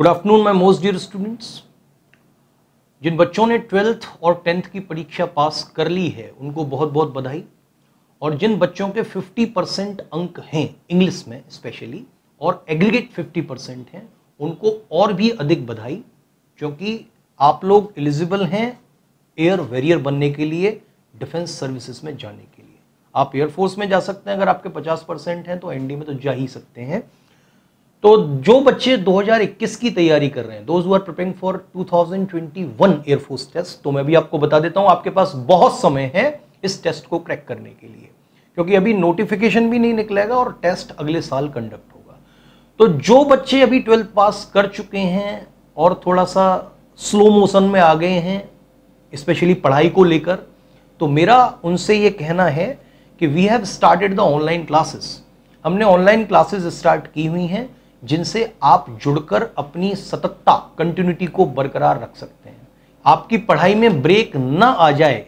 good afternoon my most dear students जिन बच्चों ने ट्वेल्थ और टेंथ की परीक्षा पास कर ली है उनको बहुत बहुत बधाई और जिन बच्चों के 50 परसेंट अंक हैं इंग्लिश में स्पेशली और एग्रीगेट 50 परसेंट हैं उनको और भी अधिक बधाई क्योंकि आप लोग एलिजिबल हैं एयर वेरियर बनने के लिए डिफेंस सर्विसेज में जाने के लिए आप एयरफोर्स में जा सकते हैं अगर आपके 50 परसेंट हैं तो एनडी में तो जा ही सकते हैं तो जो बच्चे 2021 की तैयारी कर रहे हैं those are preparing for 2021 air force test तो मैं भी आपको बता देता हूं आपके पास बहुत समय है इस टेस्ट को क्रैक करने के लिए क्योंकि अभी नोटिफिकेशन भी नहीं निकलेगा और टेस्ट अगले साल कंडक्ट होगा तो जो बच्चे अभी ट्वेल्थ पास कर चुके हैं और थोड़ा सा स्लो मोशन में आ गए हैं स्पेशली पढ़ाई को लेकर तो मेरा उनसे ये कहना है कि we have started the online classes हमने ऑनलाइन क्लासेस स्टार्ट की हुई हैं जिनसे आप जुड़कर अपनी सततता कंटिन्यूटी को बरकरार रख सकते हैं आपकी पढ़ाई में ब्रेक ना आ जाए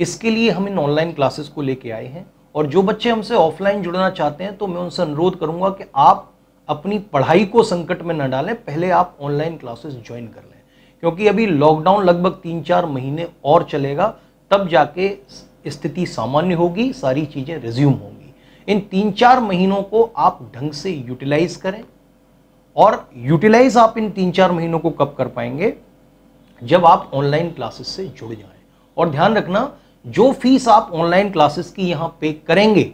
इसके लिए हम इन ऑनलाइन क्लासेस को लेके आए हैं और जो बच्चे हमसे ऑफलाइन जुड़ना चाहते हैं तो मैं उनसे अनुरोध करूंगा कि आप अपनी पढ़ाई को संकट में न डालें पहले आप ऑनलाइन क्लासेस ज्वाइन कर लें क्योंकि अभी लॉकडाउन लगभग तीन चार महीने और चलेगा तब जाके स्थिति सामान्य होगी सारी चीज़ें रिज्यूम होंगी इन तीन चार महीनों को आप ढंग से यूटिलाइज करें और यूटिलाइज आप इन तीन चार महीनों को कब कर पाएंगे जब आप ऑनलाइन क्लासेस से जुड़ जाएं और ध्यान रखना जो फीस आप ऑनलाइन क्लासेस की यहां पे करेंगे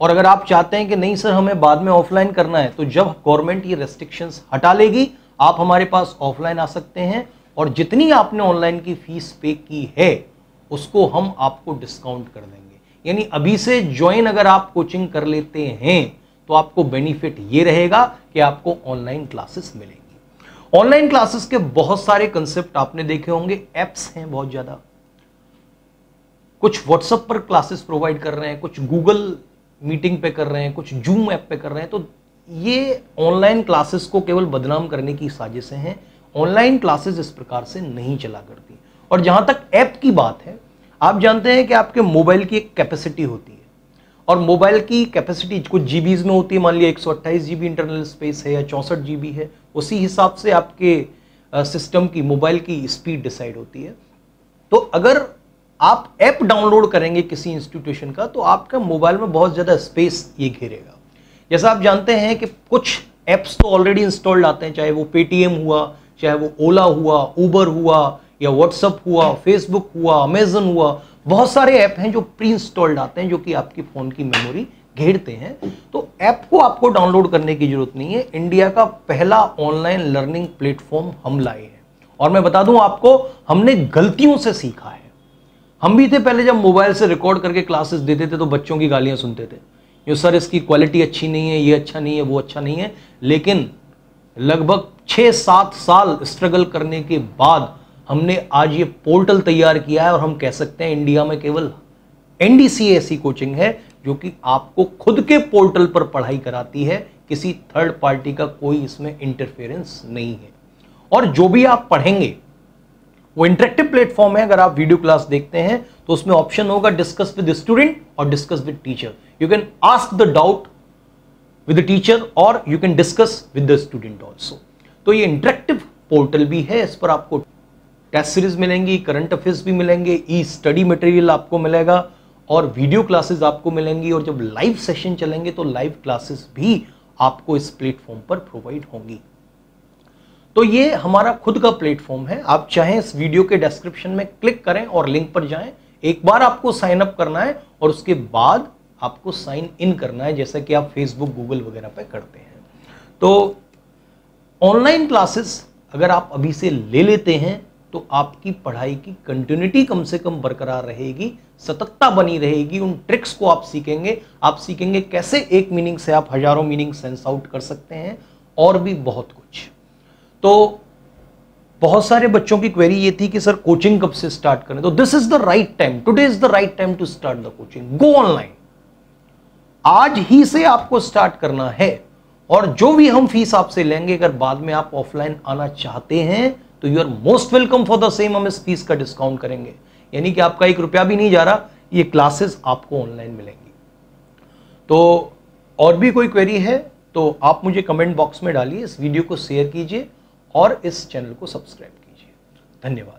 और अगर आप चाहते हैं कि नहीं सर हमें बाद में ऑफलाइन करना है तो जब गवर्नमेंट ये रेस्ट्रिक्शंस हटा लेगी आप हमारे पास ऑफलाइन आ सकते हैं और जितनी आपने ऑनलाइन की फीस पे की है उसको हम आपको डिस्काउंट कर देंगे यानी अभी से ज्वाइन अगर आप कोचिंग कर लेते हैं तो आपको बेनिफिट ये रहेगा कि आपको ऑनलाइन क्लासेस मिलेंगी ऑनलाइन क्लासेस के बहुत सारे कंसेप्ट आपने देखे होंगे एप्स हैं बहुत ज़्यादा कुछ व्हाट्सएप पर क्लासेस प्रोवाइड कर रहे हैं कुछ गूगल मीटिंग पे कर रहे हैं कुछ जूम ऐप पे कर रहे हैं तो ये ऑनलाइन क्लासेस को केवल बदनाम करने की साजिशें हैं ऑनलाइन क्लासेस इस प्रकार से नहीं चला करती और जहां तक ऐप की बात है आप जानते हैं कि आपके मोबाइल की एक कैपेसिटी होती है और मोबाइल की कैपेसिटी कुछ जी में होती है मान लिया एक सौ इंटरनल स्पेस है या चौंसठ जी है उसी हिसाब से आपके सिस्टम की मोबाइल की स्पीड डिसाइड होती है तो अगर आप ऐप डाउनलोड करेंगे किसी इंस्टीट्यूशन का तो आपका मोबाइल में बहुत ज़्यादा स्पेस ये घेरेगा जैसा आप जानते हैं कि कुछ ऐप्स तो ऑलरेडी इंस्टॉल्ड आते हैं चाहे वो पेटीएम हुआ चाहे वो ओला हुआ ऊबर हुआ या व्हाट्सअप हुआ फेसबुक हुआ अमेजन हुआ बहुत सारे ऐप हैं जो प्री इंस्टॉल्ड आते हैं जो कि आपकी फ़ोन की मेमोरी घेरते हैं तो ऐप को आपको डाउनलोड करने की ज़रूरत नहीं है इंडिया का पहला ऑनलाइन लर्निंग प्लेटफॉर्म हम लाए हैं और मैं बता दूं आपको हमने गलतियों से सीखा है हम भी थे पहले जब मोबाइल से रिकॉर्ड करके क्लासेस देते थे तो बच्चों की गालियां सुनते थे जो सर इसकी क्वालिटी अच्छी नहीं है ये अच्छा नहीं है वो अच्छा नहीं है लेकिन लगभग छः सात साल स्ट्रगल करने के बाद हमने आज ये पोर्टल तैयार किया है और हम कह सकते हैं इंडिया में केवल एनडीसी ऐसी कोचिंग है जो कि आपको खुद के पोर्टल पर पढ़ाई कराती है किसी थर्ड पार्टी का कोई इसमें इंटरफेरेंस नहीं है और जो भी आप पढ़ेंगे वो इंटरेक्टिव प्लेटफॉर्म है अगर आप वीडियो क्लास देखते हैं तो उसमें ऑप्शन होगा डिस्कस विद स्टूडेंट और discuss with teacher you can ask the doubt with teacher और you can discuss with the student also तो ये इंटरेक्टिव पोर्टल भी है इस पर आपको टेस्ट सीरीज मिलेंगी करंट अफेयर्स भी मिलेंगे ई स्टडी मटेरियल आपको मिलेगा और वीडियो क्लासेस आपको मिलेंगी और जब लाइव सेशन चलेंगे तो लाइव क्लासेस भी आपको इस प्लेटफॉर्म पर प्रोवाइड होंगी तो ये हमारा खुद का प्लेटफॉर्म है आप चाहें इस वीडियो के डिस्क्रिप्शन में क्लिक करें और लिंक पर जाएं एक बार आपको साइन अप करना है और उसके बाद आपको साइन इन करना है जैसा कि आप फेसबुक गूगल वगैरह पर करते हैं तो ऑनलाइन क्लासेस अगर आप अभी से ले लेते हैं तो आपकी पढ़ाई की कंटिन्यूटी कम से कम बरकरार रहेगी सततता बनी रहेगी उन ट्रिक्स को आप सीखेंगे आप सीखेंगे कैसे एक मीनिंग से आप हजारों मीनिंग सेंस आउट कर सकते हैं और भी बहुत कुछ तो बहुत सारे बच्चों की क्वेरी ये थी कि सर कोचिंग कब से स्टार्ट करें तो this is the right time today is the right time to start the coaching go online आज ही से आपको स्टार्ट करना है और जो भी हम फीस आपसे लेंगे अगर बाद में आप ऑफलाइन आना चाहते हैं तो you are most welcome for the same हम इस फीस का डिस्काउंट करेंगे यानी कि आपका एक रुपया भी नहीं जा रहा ये क्लासेस आपको ऑनलाइन मिलेंगी तो और भी कोई क्वेरी है तो आप मुझे कमेंट बॉक्स में डालिए इस वीडियो को शेयर कीजिए और इस चैनल को सब्सक्राइब कीजिए धन्यवाद